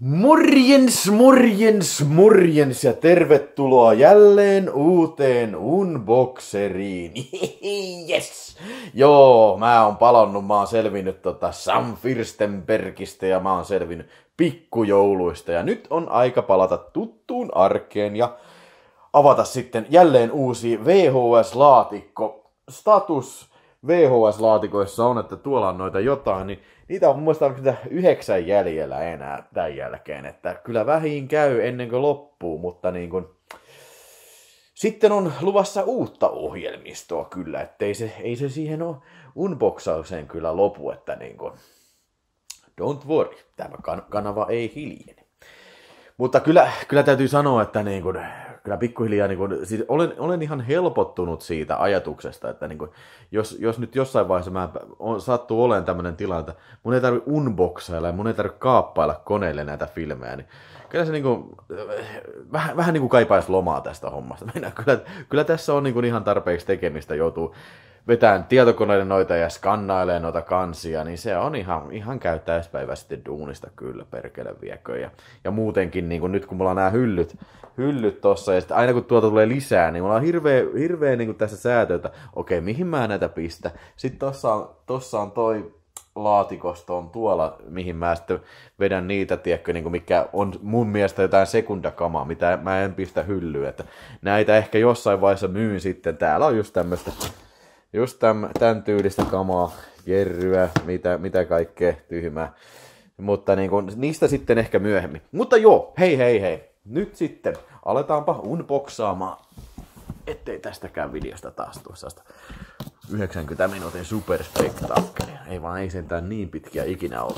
Morjens, morjens, morjens ja tervetuloa jälleen uuteen Unboxeriin. yes! Joo, mä oon palannut, mä oon selvinnyt tota Sam Firstenbergistä ja mä oon selvinnyt pikkujouluista. Ja nyt on aika palata tuttuun arkeen ja avata sitten jälleen uusi VHS-laatikko. Status VHS-laatikoissa on, että tuolla on noita jotain, niin niitä on muista yhdeksän jäljellä enää tämän jälkeen, että kyllä vähin käy ennen kuin loppuu, mutta niin kuin, sitten on luvassa uutta ohjelmistoa kyllä, ettei se, ei se siihen ole unboxaukseen kyllä lopu, että niin kuin, don't worry, tämä kanava ei hiljene. Mutta kyllä, kyllä täytyy sanoa, että niin kuin, kyllä pikkuhiljaa, niin kuin, siis olen, olen ihan helpottunut siitä ajatuksesta, että niin kuin, jos, jos nyt jossain vaiheessa mä on, sattuu olemaan tämmöinen tilanne, että mun ei tarvi unboxailla ja mun ei tarvi kaappailla koneelle näitä filmejä, niin kyllä se niin kuin, äh, vähän, vähän niin kuin kaipaisi lomaa tästä hommasta. Minä, kyllä, kyllä tässä on niin kuin ihan tarpeeksi tekemistä, joutuu vetään tietokoneelle noita ja skannailee noita kansia, niin se on ihan, ihan käy täyspäiväisesti duunista kyllä perkele viekö. Ja, ja muutenkin, niin kun nyt kun mulla on nämä hyllyt, hyllyt tossa, ja sitten aina kun tuota tulee lisää, niin mulla on hirveä, hirveä niin tässä säätö, että okei, okay, mihin mä näitä pistä. Sitten tossa on, tossa on toi laatikosto on tuolla, mihin mä sitten vedän niitä, tiedätkö, niin kuin mikä on mun mielestä jotain sekundakamaa, mitä mä en pistä hyllyä. Että näitä ehkä jossain vaiheessa myyn sitten. Täällä on just tämmöistä just tämän, tämän tyylistä kamaa, jerryä, mitä, mitä kaikkea tyhmää. Mutta niin kun, niistä sitten ehkä myöhemmin. Mutta joo, hei hei hei. Nyt sitten aletaanpa unboxaamaan. Ettei tästäkään videosta taas tuossa 90 minuutin superspektaakkeli. Ei vaan ei sentään niin pitkiä ikinä ole.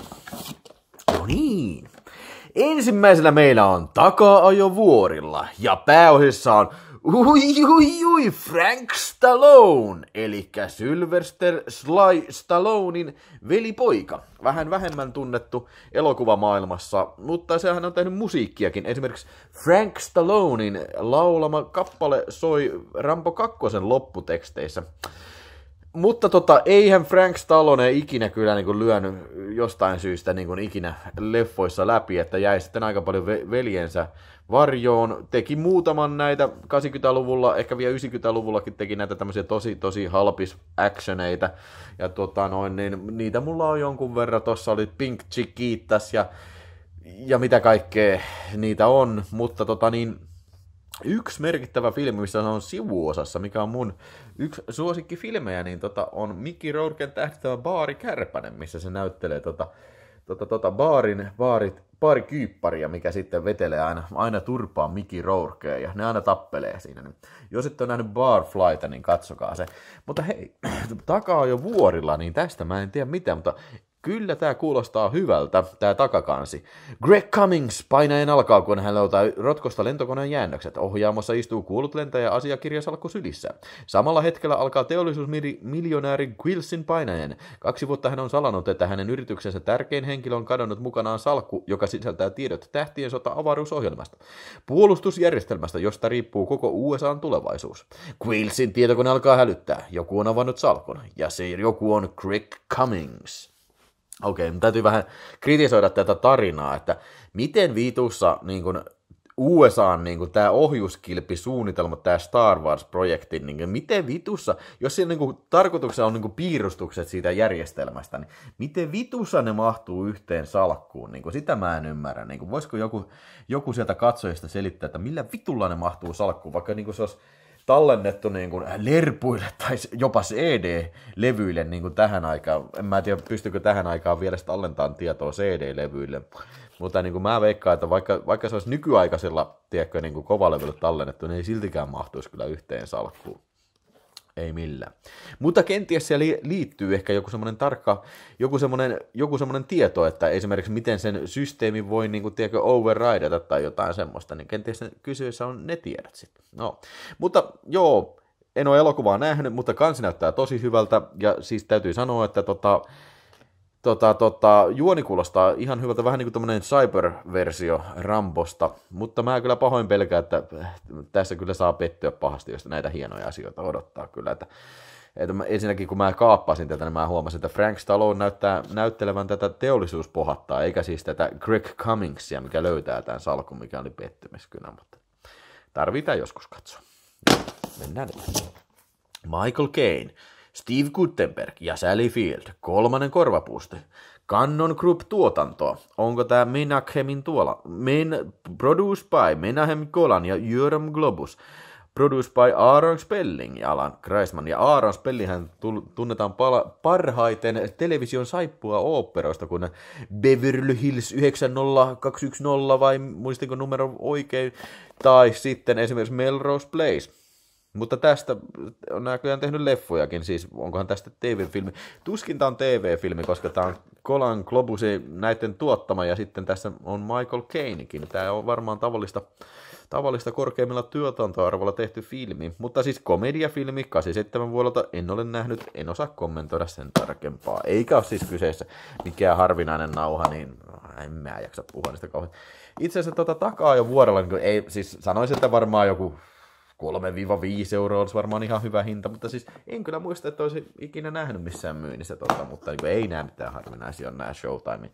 No niin. Ensimmäisenä meillä on takaa vuorilla ja pääosissa on Ui, ui, ui, Frank Stallone, eli Sylvester Sly Stallonein velipoika. Vähän vähemmän tunnettu elokuvamaailmassa, mutta sehän on tehnyt musiikkiakin. Esimerkiksi Frank Stallonein laulama kappale soi Rampo kakkosen lopputeksteissä. Mutta tota, eihän Frank Stallone ikinä kyllä niin kuin lyönyt jostain syystä niin kuin ikinä leffoissa läpi, että jäi sitten aika paljon veljensä varjoon. Teki muutaman näitä 80-luvulla, ehkä vielä 90-luvullakin teki näitä tämmöisiä tosi, tosi halpis actioneita. Ja tota noin, niin niitä mulla on jonkun verran. Tossa oli Pink Chiquitas ja, ja mitä kaikkea niitä on. Mutta tota niin, yksi merkittävä filmi, missä on sivuosassa, mikä on mun yksi suosikkifilmejä, niin tota, on Mickey Rourken tähtävä Baari Kärpänen, missä se näyttelee tota, tota, tota, baarin, baarit pari kyypparia, mikä sitten vetelee aina, aina turpaa Mickey Rourkea ja ne aina tappelee siinä. Niin jos et ole nähnyt Barflyta, niin katsokaa se. Mutta hei, takaa jo vuorilla, niin tästä mä en tiedä mitä, mutta Kyllä tämä kuulostaa hyvältä, tämä takakansi. Greg Cummings painaen alkaa, kun hän löytää rotkosta lentokoneen jäännökset. Ohjaamossa istuu kuulut lentäjä asiakirjasalkku sylissä. Samalla hetkellä alkaa teollisuusmiljonääri Wilson painajan. Kaksi vuotta hän on salannut, että hänen yrityksensä tärkein henkilö on kadonnut mukanaan salkku, joka sisältää tiedot tähtien sota avaruusohjelmasta. Puolustusjärjestelmästä, josta riippuu koko USAn tulevaisuus. Quillsin tietokone alkaa hälyttää. Joku on avannut salkun, ja se joku on Greg Cummings. Okei, okay, täytyy vähän kritisoida tätä tarinaa, että miten vitussa niin kun USA niin kuin, tämä ohjuskilpisuunnitelma, tämä Star Wars-projekti, niin kuin, miten vitussa, jos siinä niin kuin, tarkoituksena on niin kuin, piirustukset siitä järjestelmästä, niin miten vitussa ne mahtuu yhteen salkkuun? Niin kuin, sitä mä en ymmärrä. Niin kuin, voisiko joku, joku sieltä katsojista selittää, että millä vitulla ne mahtuu salkkuun, vaikka niin kuin, se olisi tallennettu niin kuin lerpuille tai jopa CD-levyille niin kuin tähän aikaan. En mä tiedä, pystykö tähän aikaan vielä tallentamaan tietoa CD-levyille. Mutta niin kuin mä veikkaan, että vaikka, vaikka se olisi nykyaikaisella tiedätkö, niin kuin kovalevylle tallennettu, niin ei siltikään mahtuisi kyllä yhteen salkkuun ei millään. Mutta kenties siellä liittyy ehkä joku semmoinen tarkka, joku semmoinen, joku semmoinen tieto, että esimerkiksi miten sen systeemi voi niin kuin, tiedätkö, overrideata tai jotain semmoista, niin kenties kyseessä on ne tiedot sitten. No. Mutta joo, en ole elokuvaa nähnyt, mutta kansi näyttää tosi hyvältä, ja siis täytyy sanoa, että tota, Tota, tota, juoni kuulostaa ihan hyvältä, vähän niin kuin cyber-versio Rambosta, mutta mä kyllä pahoin pelkään, että äh, tässä kyllä saa pettyä pahasti, jos näitä hienoja asioita odottaa kyllä. Että, että mä, ensinnäkin kun mä kaappasin tätä, niin mä huomasin, että Frank Stallone näyttää näyttelevän tätä teollisuuspohattaa, eikä siis tätä Greg Cummingsia, mikä löytää tämän salkun, mikä oli pettymys kyllä, mutta tarvitaan joskus katsoa. Mennään nyt. Michael Caine Steve Guttenberg ja Sally Field, kolmannen korvapuusti. Cannon Group tuotanto. Onko tämä Menachemin tuolla? Men, produced by Menachem Golan ja Jörm Globus. Produced by Aaron Spelling ja Alan Kreisman. Ja Aaron hän tunnetaan parhaiten television saippua oopperoista, kuin Beverly Hills 90210 vai muistinko numero oikein, tai sitten esimerkiksi Melrose Place mutta tästä on näköjään tehnyt leffojakin, siis onkohan tästä TV-filmi. Tuskin tämä on TV-filmi, koska tämä on Kolan Globusi näiden tuottama ja sitten tässä on Michael Cainekin. Tämä on varmaan tavallista, tavallista korkeimmilla työtantoarvolla tehty filmi, mutta siis komediafilmi 87 vuodelta en ole nähnyt, en osaa kommentoida sen tarkempaa. Eikä ole siis kyseessä mikään harvinainen nauha, niin en mä jaksa puhua niistä kauhean. Itse asiassa tota takaa jo vuorolla, niin ei, siis sanoisin, että varmaan joku 3-5 euroa olisi varmaan ihan hyvä hinta, mutta siis en kyllä muista, että olisi ikinä nähnyt missään myynnissä tuota, mutta niin ei näe mitään harvinaisia on nämä Showtimein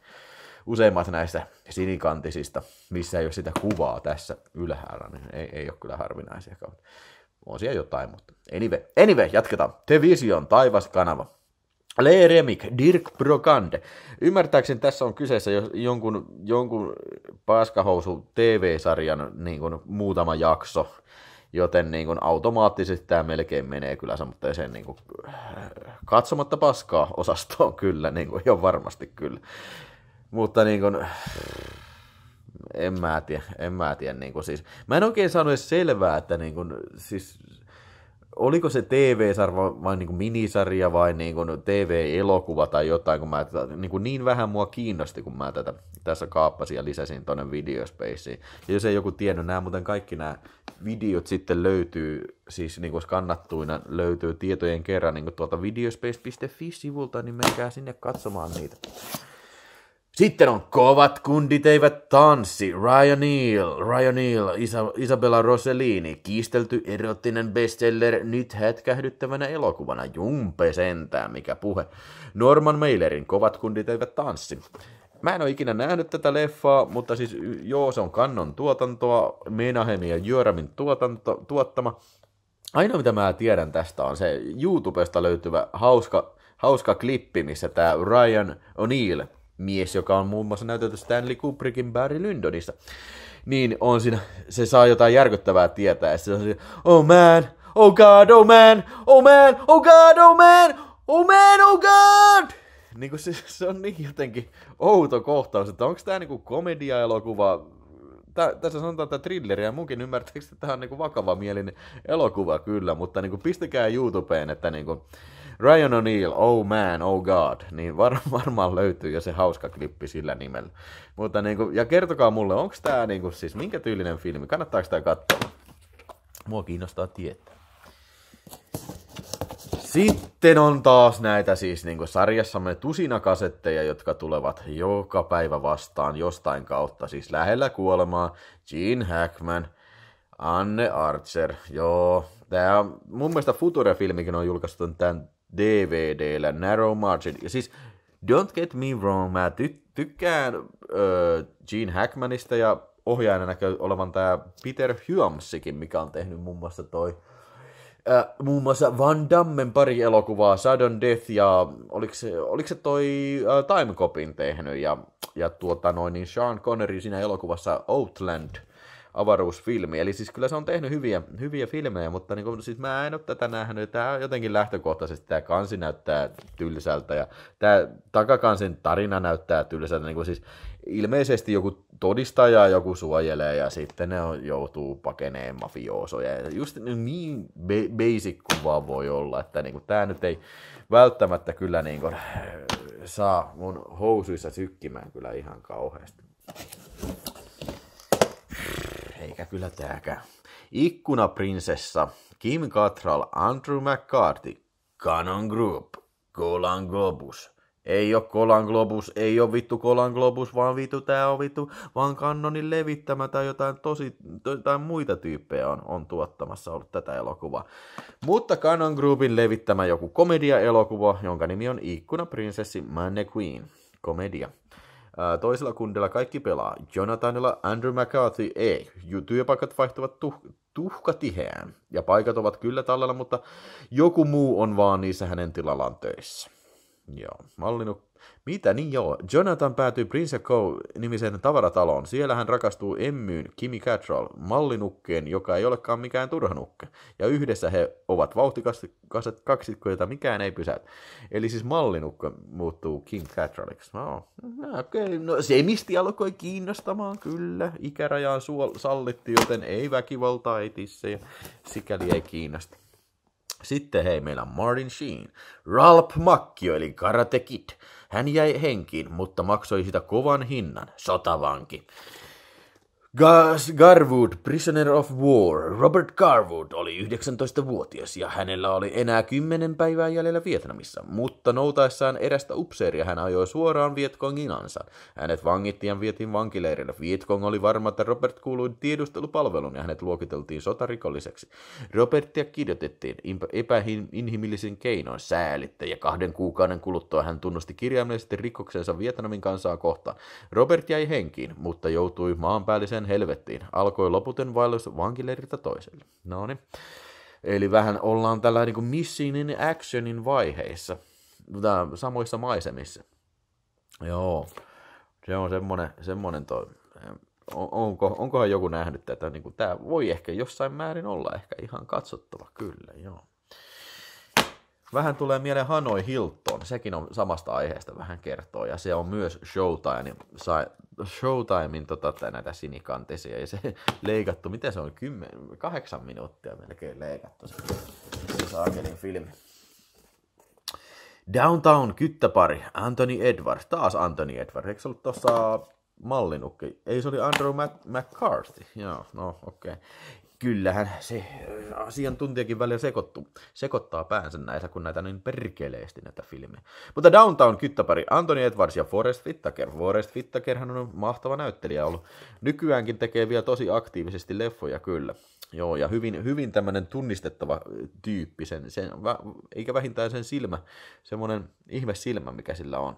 useimmat näistä sinikantisista, missä ei ole sitä kuvaa tässä ylhäällä, niin ei, ei ole kyllä harvinaisia kautta. On siellä jotain, mutta anyway, anyway jatketaan. The Vision, taivaskanava. Le Remik, Dirk Brokande. Ymmärtääkseni tässä on kyseessä jonkun, jonkun paskahousu TV-sarjan niin kuin muutama jakso, Joten niin kuin automaattisesti tämä melkein menee kyllä sen niin kuin, katsomatta paskaa osastoon kyllä, niin kuin, jo varmasti kyllä. Mutta niin kuin, en mä tiedä, en mä tiedä. Niin kuin, siis, mä en oikein saanut edes selvää, että niin kuin, siis, oliko se TV-sarja vai niin kuin minisarja vai niin kuin TV-elokuva tai jotain, kun mä niin, kuin niin vähän mua kiinnosti, kun mä tätä tässä kaappasin ja lisäsin tuonne Videospaceen. Ja jos ei joku tiennyt, nämä muuten kaikki nämä videot sitten löytyy, siis niin kuin skannattuina löytyy tietojen kerran niin kuin tuolta videospace.fi-sivulta, niin menkää sinne katsomaan niitä. Sitten on kovat kundit eivät tanssi, Ryan Neal, Ryan Neal, Isa, Isabella Rossellini, kiistelty erottinen bestseller, nyt hätkähdyttävänä elokuvana, jumpe sentään, mikä puhe. Norman Mailerin kovat kundit eivät tanssi. Mä en ole ikinä nähnyt tätä leffaa, mutta siis joo, se on kannon tuotantoa, Menahemi ja Jöramin tuotanto, tuottama. Ainoa mitä mä tiedän tästä on se YouTubesta löytyvä hauska, hauska klippi, missä tämä Ryan O'Neill mies, joka on muun muassa näytelty Stanley Kubrickin Barry Lyndonista, niin on siinä, se saa jotain järkyttävää tietää, ja se on siinä, oh man, oh god, oh man, oh man, oh god, oh man, oh man, oh god! Niin kuin se, se on niin jotenkin outo kohtaus, että onko tämä niinku komedia-elokuva Tää, tässä sanotaan tämä thrilleriä, munkin ymmärtääkseni, että tämä on niinku vakava mielinen elokuva kyllä, mutta niinku pistäkää YouTubeen, että niinku, Ryan O'Neill, oh man, oh god, niin var, varmaan löytyy jo se hauska klippi sillä nimellä. Mutta niin kuin, ja kertokaa mulle, onko tämä niin kuin, siis minkä tyylinen filmi, kannattaako tämä katsoa? Mua kiinnostaa tietää. Sitten on taas näitä siis niin kuin sarjassamme tusinakasetteja, jotka tulevat joka päivä vastaan jostain kautta. Siis lähellä kuolemaa, Gene Hackman, Anne Archer, joo. tämä. mun mielestä Future-filmikin on julkaistu tämän DVDllä, Narrow Margin. Ja siis, don't get me wrong, mä ty- tykkään uh, Gene Hackmanista ja ohjaajana näkyy olevan tämä Peter Hyamsikin, mikä on tehnyt muun muassa toi äh, muun muassa Van Dammen pari elokuvaa, Sudden Death ja oliko se, oliko se toi äh, Time Copin tehnyt ja, ja tuota noin, niin Sean Connery siinä elokuvassa Outland – avaruusfilmi. Eli siis kyllä se on tehnyt hyviä, hyviä filmejä, mutta niin kuin, siis mä en ole tätä nähnyt. Tämä jotenkin lähtökohtaisesti tämä kansi näyttää tylsältä ja tämä takakansin tarina näyttää tylsältä. Niin kuin siis ilmeisesti joku todistaja joku suojelee ja sitten ne on, joutuu pakeneen mafioosoja. Ja just niin, niin basic kuva voi olla, että niin kuin, tämä nyt ei välttämättä kyllä niin kuin, saa mun housuissa sykkimään kyllä ihan kauheasti tääkä kyllä tääkä. Ikkunaprinsessa, Kim Cattrall, Andrew McCarthy, Canon Group, Golan Globus. Ei oo Kolan Globus, ei oo vittu Kolan Globus, vaan vittu tää on vittu, vaan kannonin levittämä tai jotain tosi, jotain muita tyyppejä on, on tuottamassa ollut tätä elokuvaa. Mutta Canon Groupin levittämä joku komediaelokuva, jonka nimi on Ikkuna prinsessi Manne Queen. Komedia. Toisella kundella kaikki pelaa. Jonathanilla Andrew McCarthy ei. Työpaikat vaihtuvat tuh- tuhkatiheään. Ja paikat ovat kyllä tallella, mutta joku muu on vaan niissä hänen tilallaan töissä. Joo, mallinut. Mitä niin joo? Jonathan päätyy Prince Co. nimisen tavarataloon. Siellä hän rakastuu Emmyyn Kimi Cattrall, mallinukkeen, joka ei olekaan mikään turhanukke. Ja yhdessä he ovat vauhtikaset kaksikko, jota mikään ei pysäytä. Eli siis mallinukka muuttuu Kim Cattralliksi. No, no okei. Okay. No se misti alkoi kiinnostamaan, kyllä. Ikärajaan suol- sallitti, joten ei väkivaltaa, ei tissejä. Sikäli ei kiinnosta. Sitten hei, meillä on Martin Sheen. Ralph Macchio eli Karate Kid. Hän jäi henkiin, mutta maksoi sitä kovan hinnan. Sotavanki. Gas Garwood, Prisoner of War. Robert Garwood oli 19-vuotias ja hänellä oli enää 10 päivää jäljellä Vietnamissa, mutta noutaessaan erästä upseeria hän ajoi suoraan Vietkongin ansa. Hänet vangittiin ja vietiin vankileirille. Vietkong oli varma, että Robert kuului tiedustelupalvelun ja hänet luokiteltiin sotarikolliseksi. Robertia kidotettiin epäinhimillisen keinoin säälitte ja kahden kuukauden kuluttua hän tunnusti kirjaimellisesti rikoksensa Vietnamin kansaa kohtaan. Robert jäi henkiin, mutta joutui maanpäälliseen sitten helvettiin. Alkoi loputen vaellus vankileiriltä toiselle. No niin. Eli vähän ollaan tällä niin kuin in actionin vaiheissa. Tää, samoissa maisemissa. Joo. Se on semmonen, semmonen toi. Onko, onkohan joku nähnyt tätä? Niin kuin, tää voi ehkä jossain määrin olla ehkä ihan katsottava. Kyllä, joo. Vähän tulee mieleen Hanoi Hilton, sekin on samasta aiheesta vähän kertoo, ja se on myös Showtime, Showtimein tota, näitä sinikantisia, ja se leikattu, Miten se on, 10, 8 minuuttia melkein leikattu se, se saakelin filmi. Downtown kyttäpari, Anthony Edwards, taas Anthony Edwards, eikö se ollut tuossa mallinukki? Ei, se oli Andrew Mac- McCarthy, joo, no okei. Okay kyllähän se asiantuntijakin välillä sekoittu, sekoittaa päänsä näissä, kun näitä niin perkeleesti näitä filmejä. Mutta Downtown kyttäpari Anthony Edwards ja Forrest Whitaker. Forrest Whitaker hän on mahtava näyttelijä ollut. Nykyäänkin tekee vielä tosi aktiivisesti leffoja kyllä. Joo, ja hyvin, hyvin tämmöinen tunnistettava tyyppi, sen, sen, eikä vähintään sen silmä, semmoinen ihme silmä, mikä sillä on.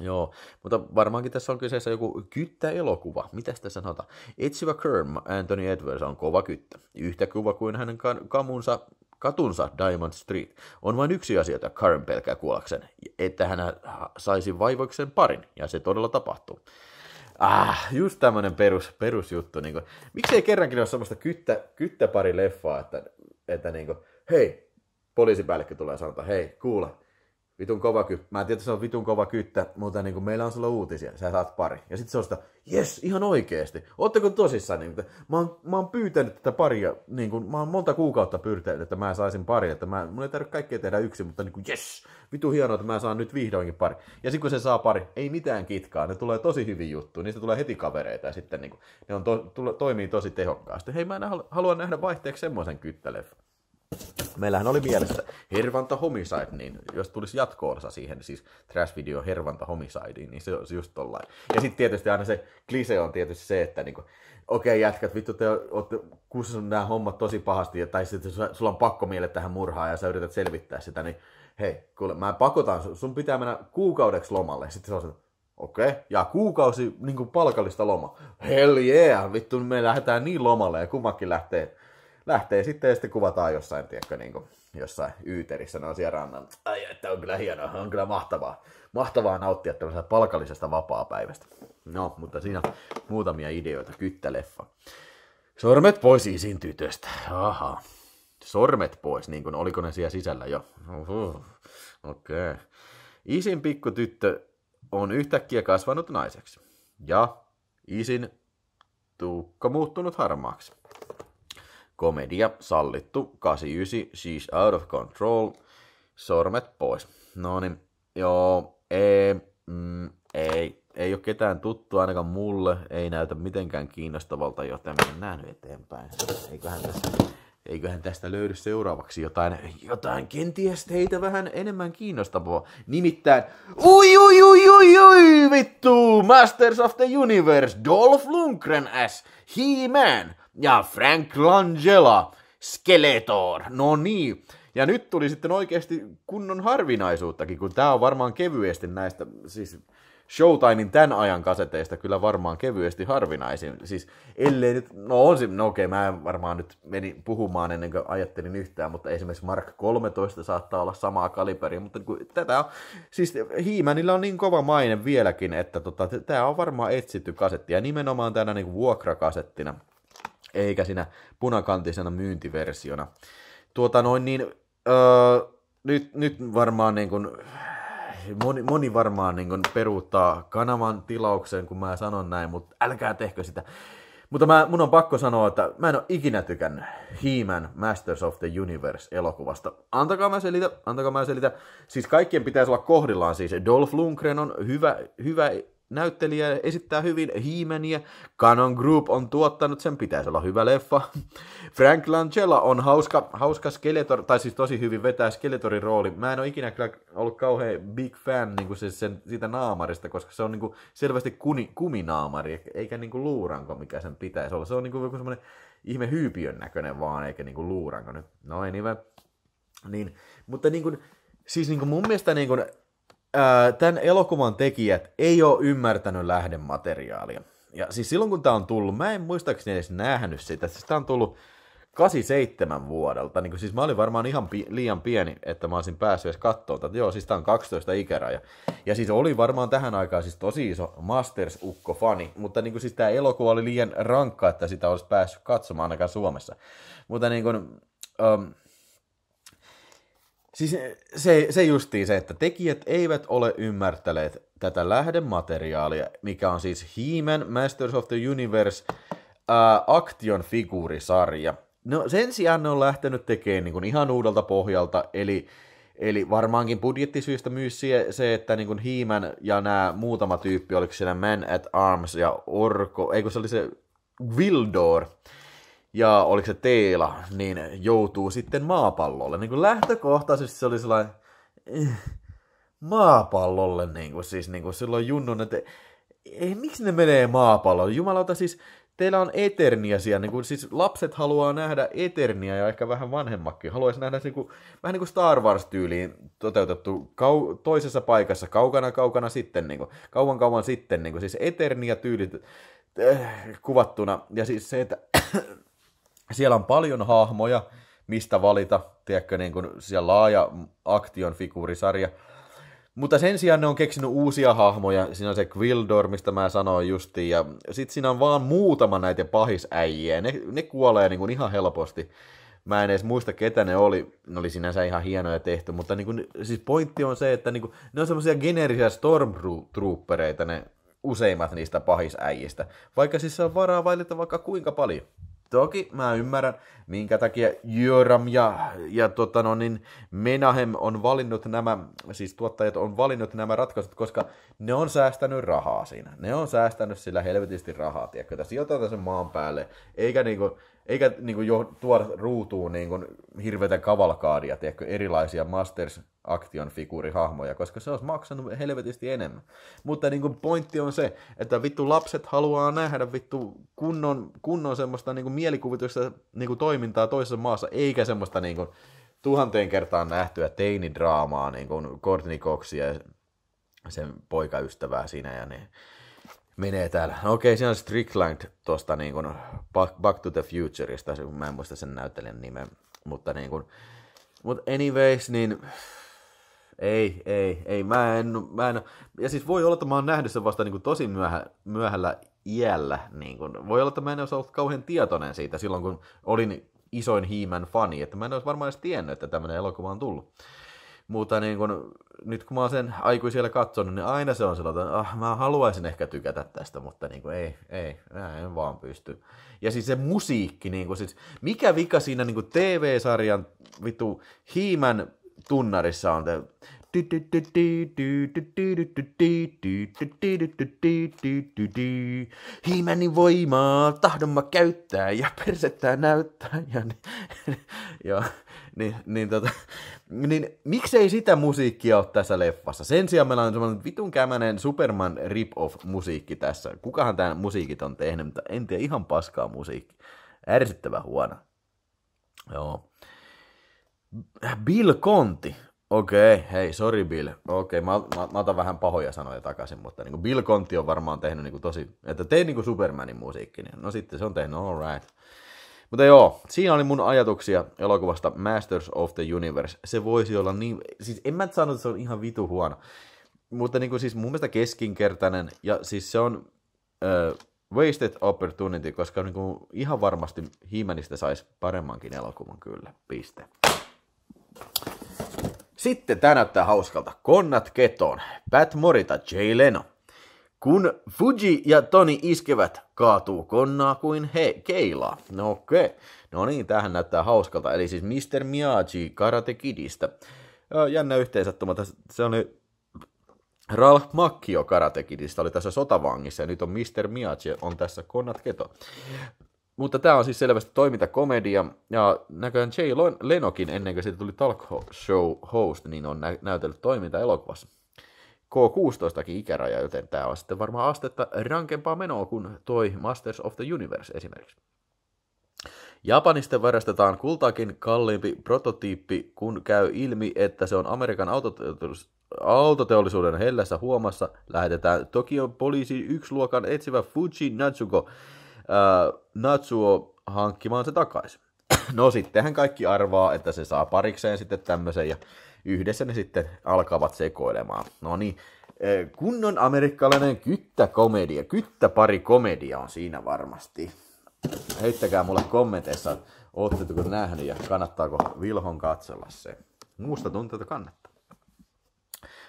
Joo, mutta varmaankin tässä on kyseessä joku kyttäelokuva. Mitä sitä sanotaan? Etsivä Kerm Anthony Edwards on kova kyttä. Yhtä kuva kuin hänen kamunsa katunsa Diamond Street. On vain yksi asia, jota Karen pelkää kuollakseen, että hän saisi vaivoiksen parin, ja se todella tapahtuu. Ah, just tämmönen perus, perusjuttu. Niin kuin, miksei kerrankin ole semmoista kyttä, kyttäpari leffaa, että, että niin kuin, hei, poliisipäällikkö tulee sanota, hei, kuule, vitun kova kyttä. Mä en tiedä, se on vitun kova kyttä, mutta niin kuin meillä on sulla uutisia, sä saat pari. Ja sitten se on sitä, jes, ihan oikeesti. Ootteko tosissaan? Niin, että mä, oon, mä oon pyytänyt tätä paria, niin kuin, mä oon monta kuukautta pyytänyt, että mä saisin pari. Että mä, mun ei tarvitse kaikkea tehdä yksin, mutta niin kuin, jes, vitu hienoa, että mä saan nyt vihdoinkin pari. Ja sitten kun se saa pari, ei mitään kitkaa, ne tulee tosi hyvin juttu, niistä tulee heti kavereita ja sitten niin kuin, ne on to, to, toimii tosi tehokkaasti. Hei, mä en halua nähdä vaihteeksi semmoisen kyttäleffan. Meillähän oli mielessä Hervanta Homicide, niin jos tulisi jatko siihen, niin siis Trash-video Hervanta Homicide, niin se olisi just tollain. Ja sitten tietysti aina se klise on tietysti se, että niinku, okei okay, jätkät, vittu te olette kussanut nämä hommat tosi pahasti, ja tai sitten sulla on pakko miele tähän murhaan ja sä yrität selvittää sitä, niin hei, kuule, mä pakotan sun, pitää mennä kuukaudeksi lomalle. Sitten se on se, okei, okay. ja kuukausi niin palkallista loma. Hell yeah, vittu, me lähdetään niin lomalle ja kummakin lähtee lähtee sitten ja sitten kuvataan jossain, tiedätkö, niin kuin, jossain yyterissä, ne on siellä rannalla. Ai, että on kyllä hienoa, on kyllä mahtavaa. Mahtavaa nauttia tämmöisestä palkallisesta vapaa-päivästä. No, mutta siinä muutamia ideoita, kyttäleffa. Sormet pois isin tytöstä. Aha. Sormet pois, niin kuin oliko ne siellä sisällä jo. Uhuh. Okei. Okay. Isin pikkutyttö on yhtäkkiä kasvanut naiseksi. Ja isin tuukka muuttunut harmaaksi. Komedia sallittu, 89, She's Out of Control, sormet pois. No niin, joo, ei, mm, ei, ei ole ketään tuttu ainakaan mulle, ei näytä mitenkään kiinnostavalta, joten mennään nyt eteenpäin. Eiköhän tässä eiköhän tästä löydy seuraavaksi jotain, jotain kenties teitä vähän enemmän kiinnostavaa. Nimittäin, ui ui ui ui ui vittu, Masters of the Universe, Dolph Lundgren as He-Man ja Frank Langella, Skeletor, no niin. Ja nyt tuli sitten oikeasti kunnon harvinaisuuttakin, kun tämä on varmaan kevyesti näistä, siis Showtimein tämän ajan kaseteista kyllä varmaan kevyesti harvinaisin. Siis ellei nyt, no on se, no okei, mä varmaan nyt menin puhumaan ennen kuin ajattelin yhtään, mutta esimerkiksi Mark 13 saattaa olla samaa kaliberia, mutta niin tätä on, siis Hiimänillä on niin kova maine vieläkin, että tota, tämä on varmaan etsitty kasetti, ja nimenomaan tänä niin vuokrakasettina, eikä siinä punakantisena myyntiversiona. Tuota noin niin, öö, nyt, nyt varmaan niin kuin moni, moni varmaan niin kun peruuttaa kanavan tilaukseen, kun mä sanon näin, mutta älkää tehkö sitä. Mutta mä, mun on pakko sanoa, että mä en ole ikinä tykännyt he Masters of the Universe-elokuvasta. Antakaa mä selitä, antakaa mä selitä. Siis kaikkien pitäisi olla kohdillaan. Siis Dolph Lundgren on hyvä, hyvä näyttelijä esittää hyvin Hiimeniä. Canon Group on tuottanut, sen pitäisi olla hyvä leffa. Frank Langella on hauska, hauska Skeletor, tai siis tosi hyvin vetää Skeletorin rooli. Mä en ole ikinä kyllä ollut kauhean big fan niin kuin se, sen, siitä naamarista, koska se on niin kuin selvästi kuni, kuminaamari, eikä niin kuin luuranko, mikä sen pitäisi olla. Se on niin kuin joku semmoinen ihme hyypiön näköinen vaan, eikä niin kuin luuranko nyt. No anyway. Niin, mutta niin kuin, siis niin kuin mun mielestä niin kuin, tämän elokuvan tekijät ei ole ymmärtänyt lähdemateriaalia. Ja siis silloin kun tämä on tullut, mä en muistaakseni edes nähnyt sitä. Siis tämä on tullut 87 vuodelta. Niin siis mä olin varmaan ihan pi- liian pieni, että mä olisin päässyt edes katsoa, että joo, siis tämä on 12 ikäraja. Ja siis oli varmaan tähän aikaan siis tosi iso Masters-ukko-fani, mutta niin siis tämä elokuva oli liian rankka, että sitä olisi päässyt katsomaan ainakaan Suomessa. Mutta niin kuin, um, Siis se, se justiin se, että tekijät eivät ole ymmärtäneet tätä lähdemateriaalia, mikä on siis He-Man, Masters of the Universe, äh, Action figuurisarja. No sen sijaan ne on lähtenyt tekemään niin kuin ihan uudelta pohjalta, eli, eli varmaankin budjettisyistä myös se, että niin kuin He-Man ja nämä muutama tyyppi, oliko siellä Man at Arms ja Orko, eikö se oli se Wildor, ja oliko se Teela, niin joutuu sitten maapallolle. Niin kuin lähtökohtaisesti se oli sellainen eh, maapallolle, niin kuin, siis niin kuin silloin junnun, että ei, miksi ne menee maapallolle? Jumalauta siis, teillä on Eternia siellä, niin kuin, siis lapset haluaa nähdä Eternia ja ehkä vähän vanhemmakin. Haluaisi nähdä niin kuin, vähän niin kuin Star Wars-tyyliin toteutettu kau- toisessa paikassa, kaukana kaukana sitten, niin kuin, kauan kauan sitten, niin kuin, siis Eternia-tyylit äh, eh, kuvattuna. Ja siis se, että siellä on paljon hahmoja, mistä valita, tiedätkö, niin kuin siellä laaja aktion figuurisarja. Mutta sen sijaan ne on keksinyt uusia hahmoja. Siinä on se Gwildor, mistä mä sanoin justiin. Ja sit siinä on vaan muutama näitä pahisäijiä. Ne, ne kuolee niin kuin ihan helposti. Mä en edes muista, ketä ne oli. Ne oli sinänsä ihan hienoja tehty. Mutta niin kuin, siis pointti on se, että niin kuin, ne on semmoisia generisiä stormtroopereita ne useimmat niistä pahisäijistä. Vaikka siis se on varaa valita vaikka kuinka paljon. Toki mä ymmärrän, minkä takia Jöram ja, ja tota no niin, Menahem on valinnut nämä, siis tuottajat on valinnut nämä ratkaisut, koska ne on säästänyt rahaa siinä. Ne on säästänyt sillä helvetisti rahaa, tiedätkö, että sijoitetaan sen maan päälle, eikä niinku, eikä niin kuin, jo, tuoda ruutuun niin kuin, hirveätä kavalkaadia, tiedätkö, erilaisia Masters Action figuurihahmoja, koska se olisi maksanut helvetisti enemmän. Mutta niin kuin, pointti on se, että vittu lapset haluaa nähdä vittu kunnon, kunnon semmoista niin kuin, mielikuvitusta niin kuin, toimintaa toisessa maassa, eikä semmoista niin kuin, tuhanteen kertaan nähtyä teinidraamaa, niin kuin Courtney ja sen poikaystävää siinä ja niin menee täällä. No okei, siinä on Strickland tuosta niin kuin Back, Back to the Futureista, mä en muista sen näyttelijän nimen, mutta niin kuin, mut anyways, niin ei, ei, ei, mä en, mä en, ja siis voi olla, että mä oon nähnyt sen vasta niin kuin tosi myöhä, myöhällä iällä, niin kuin, voi olla, että mä en olisi ollut kauhean tietoinen siitä silloin, kun olin isoin hiimän fani, että mä en olisi varmaan edes tiennyt, että tämmöinen elokuva on tullut. Mutta niin kun, nyt kun mä oon sen aikuisella katsonut, niin aina se on sellainen, että ah, mä haluaisin ehkä tykätä tästä, mutta niin kun, ei, ei, mä en vaan pysty. Ja siis se musiikki, niin kun, siis, mikä vika siinä niin TV-sarjan vitu hiimän tunnarissa on, te, Hiimäni voimaa tahdon mä käyttää ja persettää näyttää. Ja, niin- ja niin, niin, tota, niin miksei sitä musiikkia ole tässä leffassa? Sen sijaan meillä on semmoinen vitun kämänen Superman rip-off-musiikki tässä. Kukahan tämän musiikit on tehnyt, mutta en tiedä, ihan paskaa musiikki. Ärsyttävä huono. Joo. Bill Conti. Okei, okay, hei, sorry Bill. Okei, okay, mä, mä, mä, otan vähän pahoja sanoja takaisin, mutta niin kuin Bill Conti on varmaan tehnyt niin kuin tosi, että tein niin kuin Supermanin musiikki, niin no sitten se on tehnyt, all right. Mutta joo, siinä oli mun ajatuksia elokuvasta Masters of the Universe. Se voisi olla niin, siis en mä sano, että se on ihan vitu huono. Mutta niin kuin siis mun mielestä keskinkertainen, ja siis se on uh, wasted opportunity, koska niin kuin ihan varmasti Hiimenistä saisi paremmankin elokuvan kyllä, piste. Sitten tämä näyttää hauskalta. Konnat ketoon. Pat Morita, Jay Leno. Kun Fuji ja Toni iskevät, kaatuu konnaa kuin he keilaa. No okei. Okay. No niin, tähän näyttää hauskalta. Eli siis Mr. Miyagi Karate Kidistä. Jännä yhteensattuma. Se oli Ralph Macchio Karate Kidistä oli tässä sotavangissa ja nyt on Mr. Miyagi on tässä Konnat Keto. Mutta tämä on siis selvästi toimintakomedia, ja näköjään Jay Lenokin ennen kuin siitä tuli talk show host, niin on nä- näytellyt toiminta elokuvassa. K16kin ikäraja, joten tämä on sitten varmaan astetta rankempaa menoa kuin toi Masters of the Universe esimerkiksi. Japanista varastetaan kultaakin kalliimpi prototyyppi, kun käy ilmi, että se on Amerikan autoteollisuus autoteollisuuden hellässä huomassa lähetetään Tokion poliisi yksi luokan etsivä Fuji Natsuko, äh, Natsuo hankkimaan se takaisin. No sittenhän kaikki arvaa, että se saa parikseen sitten tämmöisen ja yhdessä ne sitten alkavat sekoilemaan. No niin, eh, kunnon amerikkalainen kyttäkomedia, kyttäpari komedia on siinä varmasti. Heittäkää mulle kommenteissa, ootteko nähnyt ja kannattaako Vilhon katsella se. Muusta tuntuu, että kannattaa.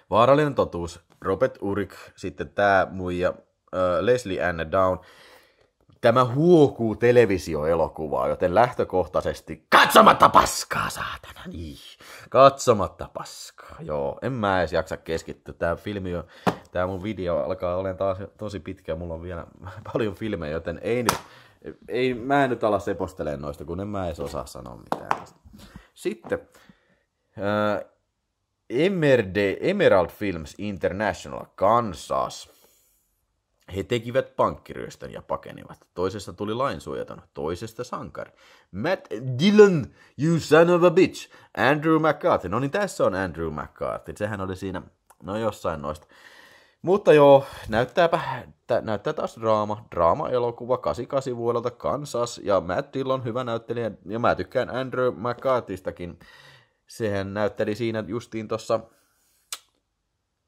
Vaarallinen totuus, Robert Urik, sitten tämä muija, eh, Leslie Anne Down, Tämä huokuu televisioelokuvaa, joten lähtökohtaisesti katsomatta paskaa, saatana. Ih. Niin. Katsomatta paskaa, joo. En mä edes jaksa keskittyä. Tämä filmi on, tämä mun video alkaa olen taas tosi pitkä, mulla on vielä paljon filmejä, joten ei nyt, ei, mä en nyt ala sepostelemaan noista, kun en mä edes osaa sanoa mitään. Sitten, äh, Emerald Films International, Kansas he tekivät pankkiryöstön ja pakenivat. Toisesta tuli lainsuojaton, toisesta sankari. Matt Dillon, you son of a bitch! Andrew McCarthy. No niin, tässä on Andrew McCarthy. Sehän oli siinä, no jossain noista. Mutta joo, näyttääpä, tä, näyttää taas draama, draama-elokuva 88 vuodelta Kansas, ja Matt Dillon hyvä näyttelijä, ja mä tykkään Andrew McCarthystakin. Sehän näytteli siinä justiin tuossa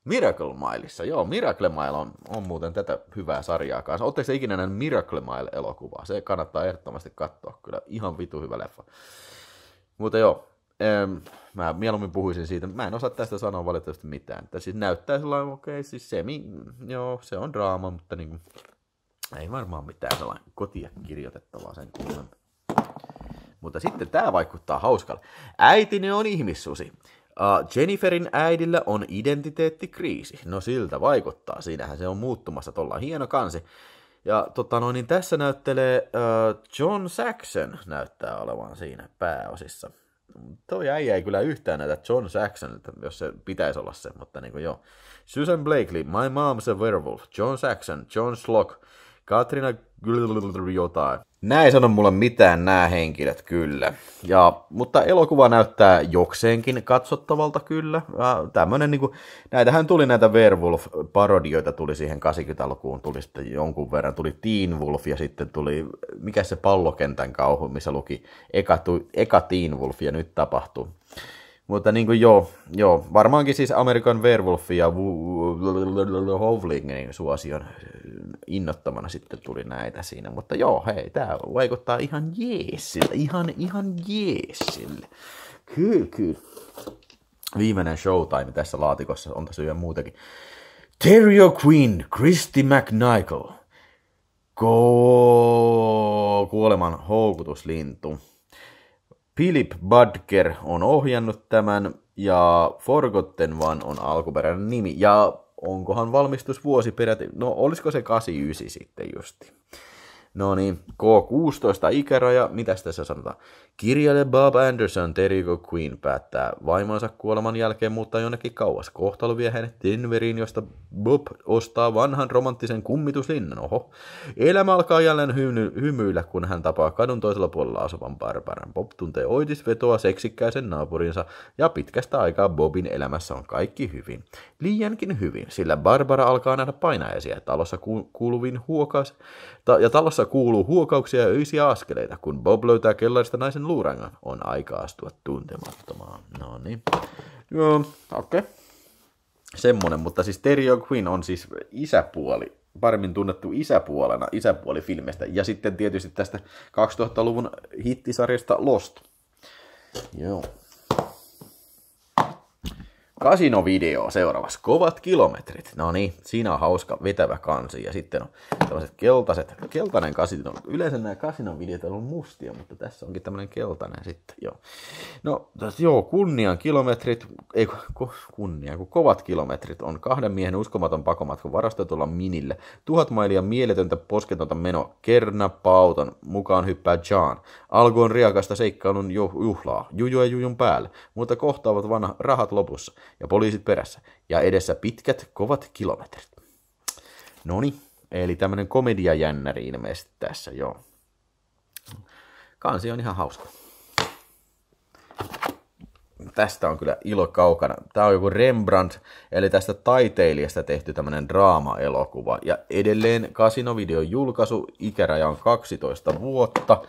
Miracle Mileissa, joo, Miracle Mile on, on muuten tätä hyvää sarjaa kanssa. Oletteko se ikinä nähnyt Miracle Mile-elokuvaa? Se kannattaa ehdottomasti katsoa, kyllä ihan vitu hyvä leffa. Mutta joo, ähm, mä mieluummin puhuisin siitä, mä en osaa tästä sanoa valitettavasti mitään. Tämä siis näyttää sellainen, okei, okay, siis semi, joo, se on draama, mutta niin ei varmaan mitään sellainen kotia kirjoitettavaa sen kuulemma. Mutta sitten tämä vaikuttaa hauskalta. Äitini on ihmissusi. Uh, Jenniferin äidillä on identiteettikriisi. No siltä vaikuttaa, siinähän se on muuttumassa, tuolla hieno kansi. Ja tota no, niin tässä näyttelee uh, John Saxon näyttää olevan siinä pääosissa. Toi äijä ei kyllä yhtään näitä John Saxon, jos se pitäisi olla se, mutta niin kuin joo. Susan Blakely, My Mom's a Werewolf, John Saxon, John Slock, Katrina jotain. Nää ei sano mulle mitään nämä henkilöt kyllä. Ja, mutta elokuva näyttää jokseenkin katsottavalta kyllä. Ja tämmönen, niin kuin, näitähän tuli näitä Werewolf-parodioita tuli siihen 80-lukuun, tuli sitten jonkun verran, tuli Teen Wolf ja sitten tuli, mikä se pallokentän kauhu, missä luki eka, eka Teen Wolf ja nyt tapahtuu. Mutta niin kuin joo, joo, varmaankin siis Amerikan Werewolf ja Howlingin suosion äh, innottamana sitten tuli näitä siinä. Mutta joo, hei, tää vaikuttaa ihan jeesille, ihan, ihan jeesille. Kyllä, kyllä. Viimeinen showtime tässä laatikossa, on tässä vielä muutakin. Terry Queen, Christy McNichol, ko kuoleman houkutuslintu. Philip Badger on ohjannut tämän ja Forgotten One on alkuperäinen nimi. Ja onkohan valmistusvuosi peräti, no olisiko se 89 sitten justi. No niin, K16 ikäraja, mitä tässä sanotaan? Kirjailija Bob Anderson Terrigo Queen päättää vaimonsa kuoleman jälkeen muuttaa jonnekin kauas. Kohtalo vie hänet Denveriin, josta Bob ostaa vanhan romanttisen kummituslinnan. Oho. Elämä alkaa jälleen hymy- hymyillä, kun hän tapaa kadun toisella puolella asuvan Barbaran. Bob tuntee oitisvetoa seksikkäisen naapurinsa ja pitkästä aikaa Bobin elämässä on kaikki hyvin. Liiankin hyvin, sillä Barbara alkaa nähdä painajaisia talossa ku- kuuluvin huokas ta- ja talossa Talossa kuuluu huokauksia ja öisiä askeleita. Kun Bob löytää kellarista naisen luurangan, on aika astua tuntemattomaan. No niin. Joo, okei. Okay. Semmonen, mutta siis Terry Queen on siis isäpuoli paremmin tunnettu isäpuolena, filmestä ja sitten tietysti tästä 2000-luvun hittisarjasta Lost. Joo kasinovideo seuraavassa. Kovat kilometrit. No niin, siinä on hauska vetävä kansi. Ja sitten on tämmöiset keltaiset, keltainen kasino. No, yleensä nämä kasinovideot on mustia, mutta tässä onkin tämmöinen keltainen sitten. Joo. No, tässä joo, kunnian kilometrit, ei kunnia, kun kovat kilometrit on kahden miehen uskomaton pakomatko varastetulla minille. Tuhat mailia mieletöntä posketonta meno Kerna Pauton mukaan hyppää John. on riakasta seikkailun juhlaa, jujuja jujun päälle, mutta kohtaavat vanha rahat lopussa ja poliisit perässä. Ja edessä pitkät, kovat kilometrit. Noni, niin, eli tämmönen komediajännäri ilmeisesti tässä, joo. Kansi on ihan hauska. Tästä on kyllä ilo kaukana. Tämä on joku Rembrandt, eli tästä taiteilijasta tehty tämmöinen draama-elokuva. Ja edelleen kasinovideon julkaisu, ikäraja on 12 vuotta.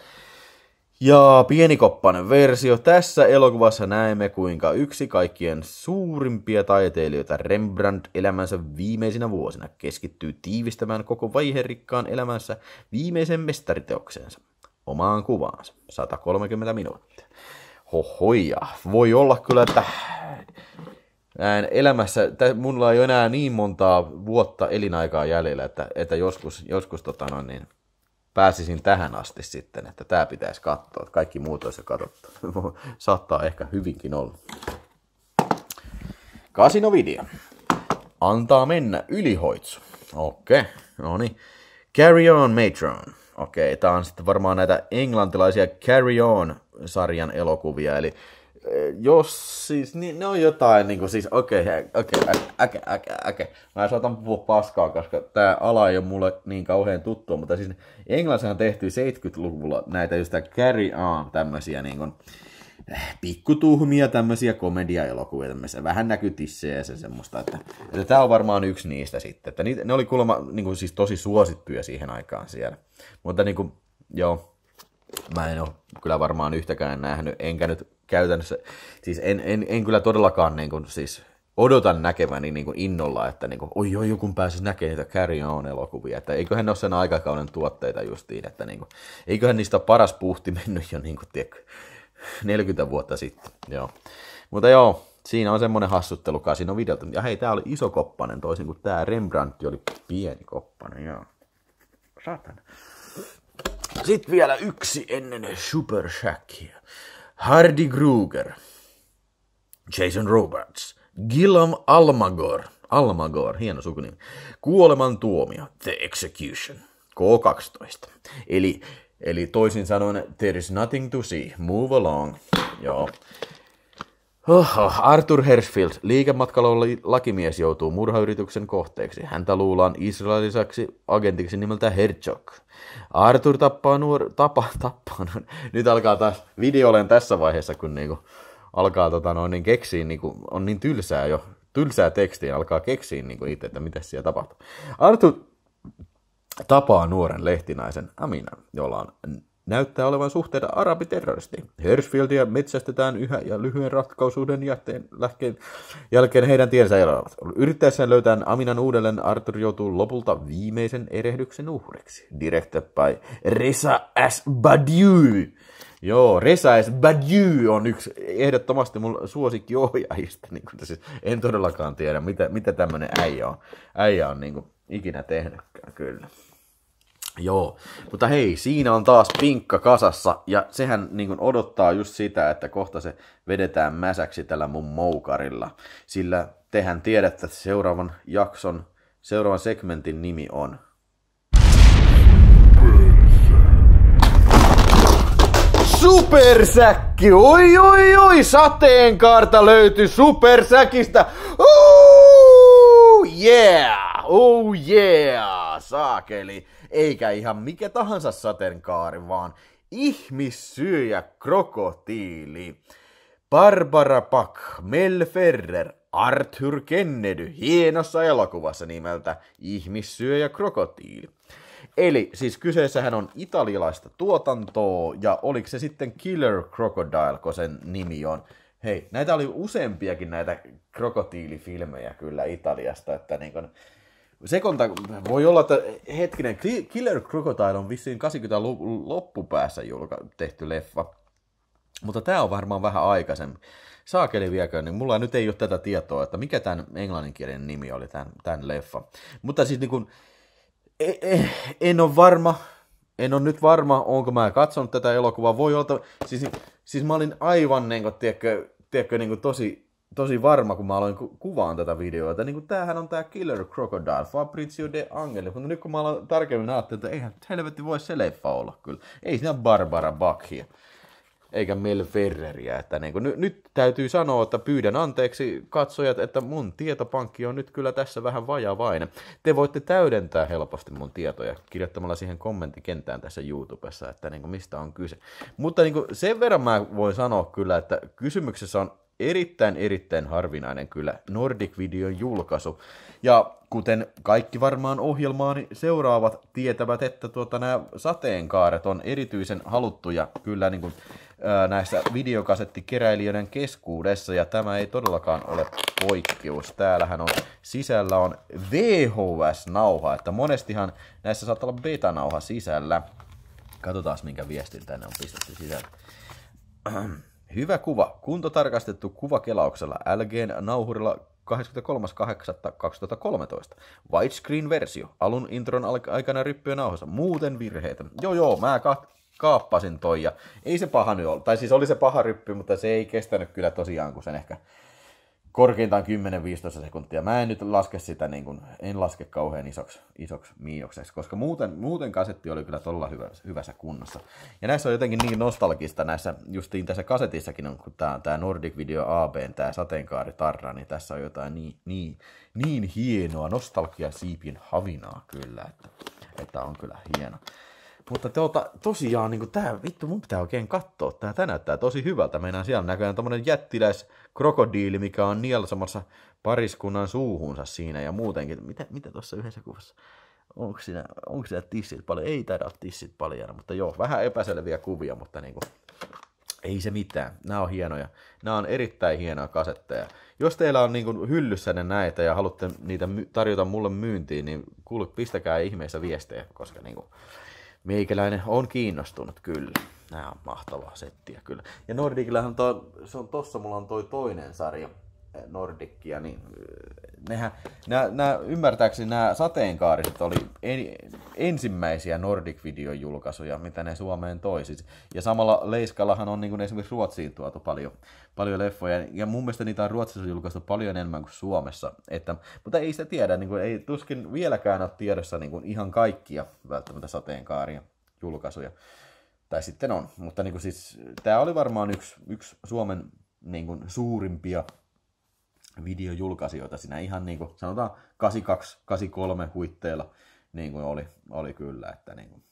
Ja pienikoppainen versio. Tässä elokuvassa näemme, kuinka yksi kaikkien suurimpia taiteilijoita Rembrandt elämänsä viimeisinä vuosina keskittyy tiivistämään koko vaiherikkaan elämänsä viimeisen mestariteoksensa omaan kuvaansa, 130 minuuttia. Hohoja, voi olla kyllä, että näin elämässä, tä, mulla ei ole enää niin montaa vuotta elinaikaa jäljellä, että, että joskus, joskus tota noin, niin, pääsisin tähän asti sitten, että tämä pitäisi katsoa. Että kaikki muut olisi katsottu. Saattaa ehkä hyvinkin olla. Kasinovideo. Antaa mennä ylihoitsu. Okei, okay. no niin. Carry on Matron. Okei, okay, tää on sitten varmaan näitä englantilaisia Carry on-sarjan elokuvia, eli jos siis, niin ne on jotain niinku siis, okei, okay, okei, okay, okei, okay, okei, okei. Mä saatan puhua paskaa, koska tää ala ei ole mulle niin kauhean tuttua, mutta siis Englannissahan tehtiin 70-luvulla näitä just carry on tämmöisiä kuin, niinku, eh, pikkutuhmia tämmöisiä komediaelokuvia, tämmöisiä vähän näkytissejä ja se semmoista, että, että tämä on varmaan yksi niistä sitten, että niitä, ne oli kuulemma niin kuin, siis tosi suosittuja siihen aikaan siellä, mutta niin kuin, joo, mä en ole kyllä varmaan yhtäkään nähnyt, enkä nyt käytännössä, siis en, en, en kyllä todellakaan niin kuin, siis odotan näkeväni niin kuin innolla, että niin kuin, oi joo joku pääsisi näkemään niitä Carry On-elokuvia, että eiköhän ne ole sen aikakauden tuotteita justiin, että niin kuin, eiköhän niistä paras puhti mennyt jo niin kuin, tiedä, 40 vuotta sitten, joo. Mutta joo, siinä on semmoinen hassuttelu kasinovideolta. Ja hei, tää oli iso koppanen, toisin kuin tää Rembrandt oli pieni koppanen, joo. Satana. Sitten vielä yksi ennen Super Shackia. Hardy Gruger, Jason Roberts, Gillam Almagor, Almagor, hieno sukunimi, kuoleman tuomio The Execution, K12. Eli, eli toisin sanoen, there is nothing to see, move along. Joo. Oho, Arthur Hersfield liikematkalla lakimies joutuu murhayrityksen kohteeksi. Häntä luullaan israelisaksi agentiksi nimeltä Herzog. Arthur tappaa nuor... Tapa, tappaa... No, nyt alkaa taas olen tässä vaiheessa, kun niinku alkaa tota noin, niin keksiä, niinku, on niin tylsää jo, tylsää tekstiä, alkaa keksiä niinku itse, että mitä siellä tapahtuu. Arthur tapaa nuoren lehtinaisen Aminan, jolla on näyttää olevan suhteita arabiterroristiin. Hirschfieldia metsästetään yhä ja lyhyen ratkaisuuden jälkeen jälkeen heidän tiensä elävät. Yrittäessään löytää Aminan uudelleen Arthur joutuu lopulta viimeisen erehdyksen uhriksi. Directed by Reza S. Badiou. Joo, Reza S. Badiou on yksi ehdottomasti mun suosikkiohjaajista. Niin kuin siis, en todellakaan tiedä, mitä, mitä tämmöinen äijä on, äijä on niin kuin, ikinä tehnytkään, kyllä. Joo, mutta hei, siinä on taas pinkka kasassa ja sehän niin kuin odottaa just sitä, että kohta se vedetään mäsäksi tällä mun moukarilla. Sillä tehän tiedätte, että seuraavan jakson, seuraavan segmentin nimi on... Supersäkki! Oi, oi, oi! Sateenkaarta löytyi supersäkistä! Oh yeah! Oh yeah! Saakeli! eikä ihan mikä tahansa sateenkaari, vaan ihmissyöjä krokotiili. Barbara Pak, Mel Ferrer, Arthur Kennedy, hienossa elokuvassa nimeltä Ihmissyöjä krokotiili. Eli siis kyseessähän on italialaista tuotantoa, ja oliko se sitten Killer Crocodile, kun sen nimi on. Hei, näitä oli useampiakin näitä krokotiilifilmejä kyllä Italiasta, että niin kun, sekonta, voi olla, että hetkinen, Killer Crocodile on vissiin 80-luvun loppupäässä julka, tehty leffa. Mutta tämä on varmaan vähän aikaisemmin. Saakeli viekö, niin mulla nyt ei ole tätä tietoa, että mikä tämän englanninkielinen nimi oli, tämän, tämän leffa. Mutta siis niin kun, e, e, en ole varma, en ole nyt varma, onko mä katsonut tätä elokuvaa. Voi olla, siis, siis mä olin aivan, niin kun, tiedätkö, tiedätkö niin kuin tosi tosi varma, kun mä aloin ku- kuvaan tätä videoa, että niin tämähän on tämä Killer Crocodile, Fabrizio de Angeli, mutta nyt kun mä aloin tarkemmin ajattelin, että eihän helvetti voi se leffa olla kyllä. Ei siinä Barbara Bachia, eikä Mel Ferreriä. Että niin kuin, nyt, nyt täytyy sanoa, että pyydän anteeksi katsojat, että mun tietopankki on nyt kyllä tässä vähän vajavainen. Te voitte täydentää helposti mun tietoja kirjoittamalla siihen kommenttikentään tässä YouTubessa, että niin kuin, mistä on kyse. Mutta niin kuin, sen verran mä voin sanoa kyllä, että kysymyksessä on erittäin erittäin harvinainen kyllä Nordic Videon julkaisu. Ja kuten kaikki varmaan ohjelmaani seuraavat tietävät, että tuota, nämä sateenkaaret on erityisen haluttuja kyllä niin kuin, ää, näissä videokasettikeräilijöiden keskuudessa, ja tämä ei todellakaan ole poikkeus. Täällähän on sisällä on VHS-nauha, että monestihan näissä saattaa olla beta-nauha sisällä. Katsotaan, minkä viestin tänne on pistetty sisällä. Hyvä kuva. Kunto tarkastettu kuvakelauksella LGn nauhurilla 23.8.2013. Widescreen-versio. Alun intron aikana ryppyä nauhassa. Muuten virheitä. Joo joo, mä ka- kaappasin toi ja ei se paha nyt ollut. Tai siis oli se paha ryppy, mutta se ei kestänyt kyllä tosiaan, kun sen ehkä korkeintaan 10-15 sekuntia. Mä en nyt laske sitä, niin kuin, en laske kauhean isoksi, isoksi miinokseksi, koska muuten, muuten kasetti oli kyllä todella hyvä, hyvässä kunnossa. Ja näissä on jotenkin niin nostalgista, näissä, justiin tässä kasetissakin on, kun tämä, tämä Nordic Video ABn tämä sateenkaaritarra, niin tässä on jotain niin, niin, niin hienoa nostalgia siipin havinaa kyllä, että, että on kyllä hieno. Mutta tuota, tosiaan, niin tämä, vittu, mun pitää oikein katsoa. tämä tämä näyttää tosi hyvältä. meidän siellä näköjään tämmöinen jättiläis krokodiili, mikä on nielsamassa pariskunnan suuhunsa siinä ja muutenkin. Mitä, mitä tuossa yhdessä kuvassa? Onko siinä, onko siinä tissit paljon? Ei taida tissit paljon, mutta joo, vähän epäselviä kuvia, mutta niin kuin, ei se mitään. Nämä on hienoja. Nämä on erittäin hienoja kasetteja. Jos teillä on niin hyllyssä ne näitä ja haluatte niitä tarjota mulle myyntiin, niin kuule, pistäkää ihmeessä viestejä, koska niin kuin, meikäläinen on kiinnostunut kyllä. Nämä on mahtavaa settiä kyllä. Ja Nordicillähän toi, se on tossa, mulla on toi toinen sarja, Nordikia niin eh, nehän, nämä, nää, ymmärtääkseni nämä sateenkaariset oli en, ensimmäisiä Nordic-videon julkaisuja, mitä ne Suomeen toi. ja samalla Leiskallahan on niin kuin esimerkiksi Ruotsiin tuotu paljon, paljon leffoja, ja mun mielestä niitä on Ruotsissa julkaistu paljon enemmän kuin Suomessa. Että, mutta ei sitä tiedä, niin kuin, ei tuskin vieläkään ole tiedossa niin kuin ihan kaikkia välttämättä sateenkaaria julkaisuja. Tai sitten on, mutta niin kuin siis, tämä oli varmaan yksi, yksi Suomen niin kuin, suurimpia videojulkaisijoita siinä ihan niin kuin, sanotaan 82, 83 huitteilla niin kuin oli, oli kyllä, että niin kuin,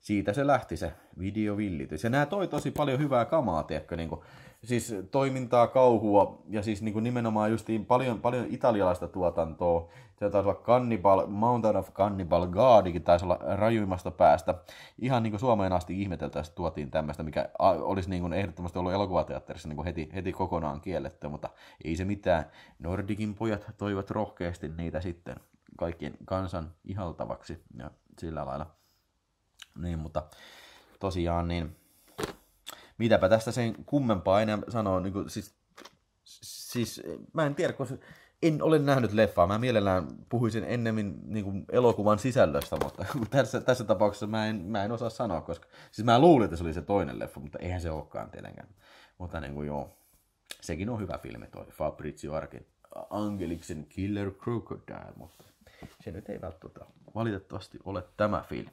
siitä se lähti se videovillitys. Ja nämä toi tosi paljon hyvää kamaa, tiedätkö, niin kuin, siis toimintaa, kauhua ja siis niin kuin nimenomaan justiin paljon, paljon italialaista tuotantoa. Se taisi olla Cannibal, Mountain of Cannibal Guardikin taisi olla rajuimmasta päästä. Ihan niin kuin Suomeen asti ihmeteltäisiin tuotiin tämmöistä, mikä olisi niin kuin ehdottomasti ollut elokuvateatterissa niin kuin heti, heti kokonaan kielletty, mutta ei se mitään. Nordikin pojat toivat rohkeasti niitä sitten kaikkien kansan ihaltavaksi ja sillä lailla. Niin, mutta tosiaan niin mitäpä tästä sen kummempaa enää sanoa. Niin kuin, siis, siis mä en tiedä, koska en ole nähnyt leffaa. Mä mielellään puhuisin ennemmin niin kuin elokuvan sisällöstä, mutta tässä, tässä tapauksessa mä en, mä en osaa sanoa, koska siis mä luulin, että se oli se toinen leffa, mutta eihän se olekaan tietenkään. Mutta niin kuin, joo, sekin on hyvä filmi toi Fabrizio Arkin Angeliksen Killer Crocodile, mutta se nyt ei välttämättä valitettavasti ole tämä filmi.